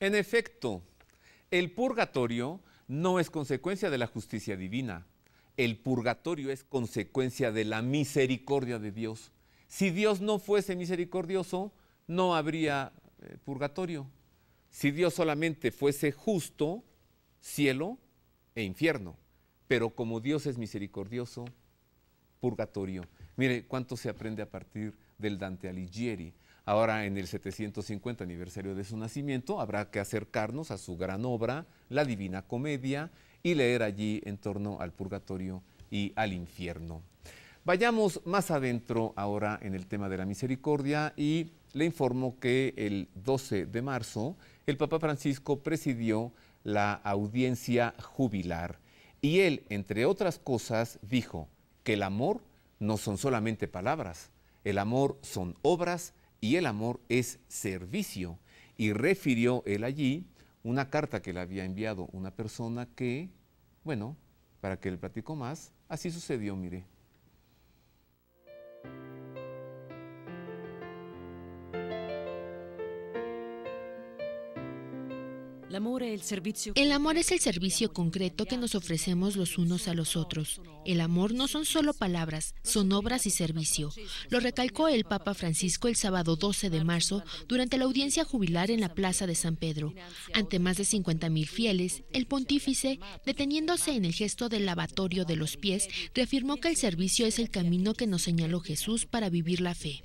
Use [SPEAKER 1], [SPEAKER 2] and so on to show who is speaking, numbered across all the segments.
[SPEAKER 1] En efecto, el purgatorio no es consecuencia de la justicia divina. El purgatorio es consecuencia de la misericordia de Dios. Si Dios no fuese misericordioso, no habría eh, purgatorio. Si Dios solamente fuese justo, cielo e infierno. Pero como Dios es misericordioso, purgatorio. Mire cuánto se aprende a partir del Dante Alighieri. Ahora, en el 750 aniversario de su nacimiento, habrá que acercarnos a su gran obra, La Divina Comedia, y leer allí en torno al purgatorio y al infierno. Vayamos más adentro ahora en el tema de la misericordia y le informo que el 12 de marzo el Papa Francisco presidió la audiencia jubilar y él, entre otras cosas, dijo que el amor no son solamente palabras, el amor son obras y el amor es servicio. Y refirió él allí una carta que le había enviado una persona que, bueno, para que él platicó más, así sucedió, mire.
[SPEAKER 2] El amor es el servicio concreto que nos ofrecemos los unos a los otros. El amor no son solo palabras, son obras y servicio. Lo recalcó el Papa Francisco el sábado 12 de marzo durante la audiencia jubilar en la Plaza de San Pedro. Ante más de 50.000 fieles, el pontífice, deteniéndose en el gesto del lavatorio de los pies, reafirmó que el servicio es el camino que nos señaló Jesús para vivir la fe.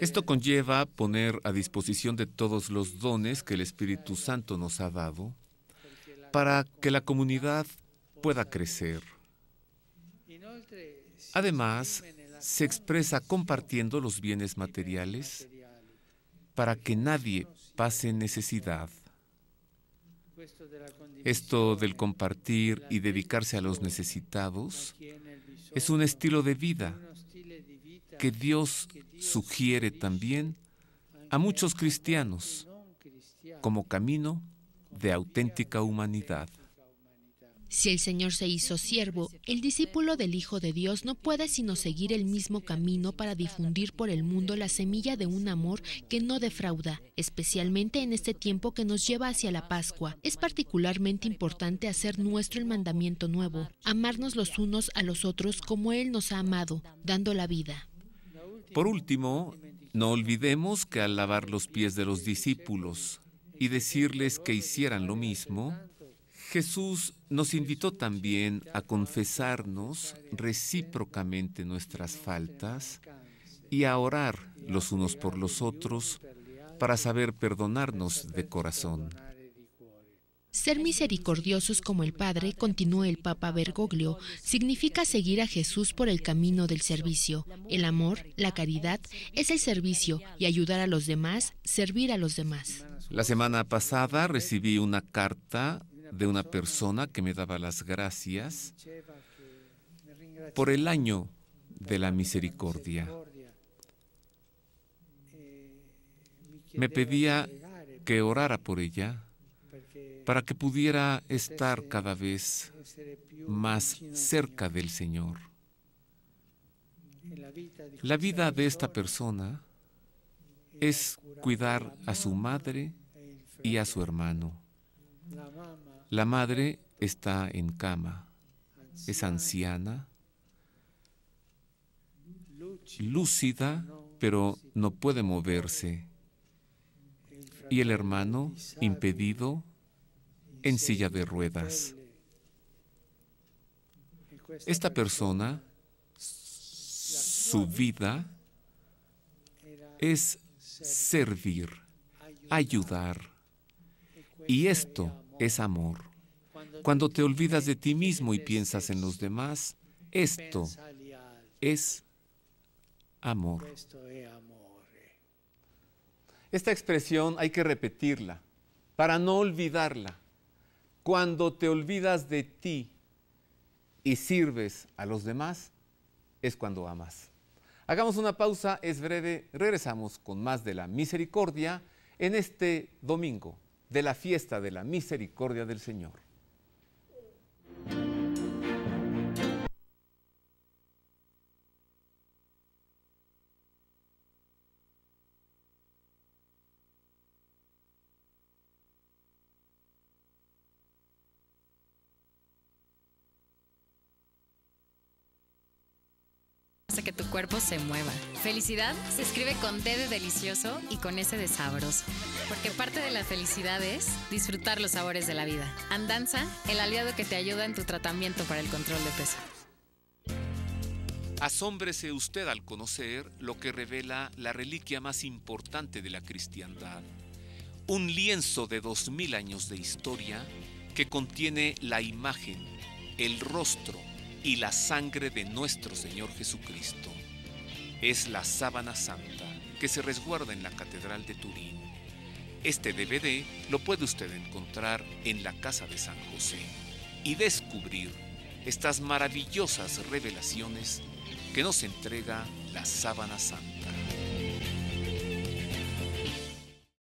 [SPEAKER 2] Esto
[SPEAKER 1] conlleva poner a disposición de todos los dones que el Espíritu Santo nos ha dado para que la comunidad pueda crecer. Además, se expresa compartiendo los bienes materiales para que nadie pase necesidad. Esto del compartir y dedicarse a los necesitados es un estilo de vida que Dios sugiere también a muchos cristianos como camino de auténtica humanidad.
[SPEAKER 2] Si el Señor se hizo siervo, el discípulo del Hijo de Dios no puede sino seguir el mismo camino para difundir por el mundo la semilla de un amor que no defrauda, especialmente en este tiempo que nos lleva hacia la Pascua. Es particularmente importante hacer nuestro el mandamiento nuevo, amarnos los unos a los otros como Él nos ha amado, dando la vida.
[SPEAKER 1] Por último, no olvidemos que al lavar los pies de los discípulos y decirles que hicieran lo mismo, Jesús nos invitó también a confesarnos recíprocamente nuestras faltas y a orar los unos por los otros para saber perdonarnos de corazón.
[SPEAKER 2] Ser misericordiosos como el Padre, continuó el Papa Bergoglio, significa seguir a Jesús por el camino del servicio. El amor, la caridad, es el servicio y ayudar a los demás, servir a los demás.
[SPEAKER 1] La semana pasada recibí una carta de una persona que me daba las gracias por el año de la misericordia. Me pedía que orara por ella para que pudiera estar cada vez más cerca del Señor.
[SPEAKER 2] La vida de esta
[SPEAKER 1] persona es cuidar a su madre y a su hermano. La madre está en cama, es anciana, lúcida, pero no puede moverse. Y el hermano, impedido, en silla de ruedas. Esta persona, su vida es servir, ayudar. Y esto es amor. Cuando te olvidas de ti mismo y piensas en los demás, esto es amor. Eh. Esta expresión hay que repetirla para no olvidarla. Cuando te olvidas de ti y sirves a los demás, es cuando amas. Hagamos una pausa, es breve, regresamos con más de la misericordia en este domingo de la fiesta de la misericordia del Señor.
[SPEAKER 2] Hasta que tu cuerpo se mueva. Felicidad se escribe con D de delicioso y con S de sabroso. Porque parte de la felicidad es disfrutar los sabores de la vida. Andanza, el aliado que te ayuda en tu tratamiento para el control de peso.
[SPEAKER 1] Asómbrese usted al conocer lo que revela la reliquia más importante de la cristiandad, un lienzo de 2000 años de historia que contiene la imagen, el rostro y la sangre de nuestro Señor Jesucristo. Es la sábana santa que se resguarda en la Catedral de Turín. Este DVD lo puede usted encontrar en la Casa de San José y descubrir estas maravillosas revelaciones que nos entrega la sábana santa.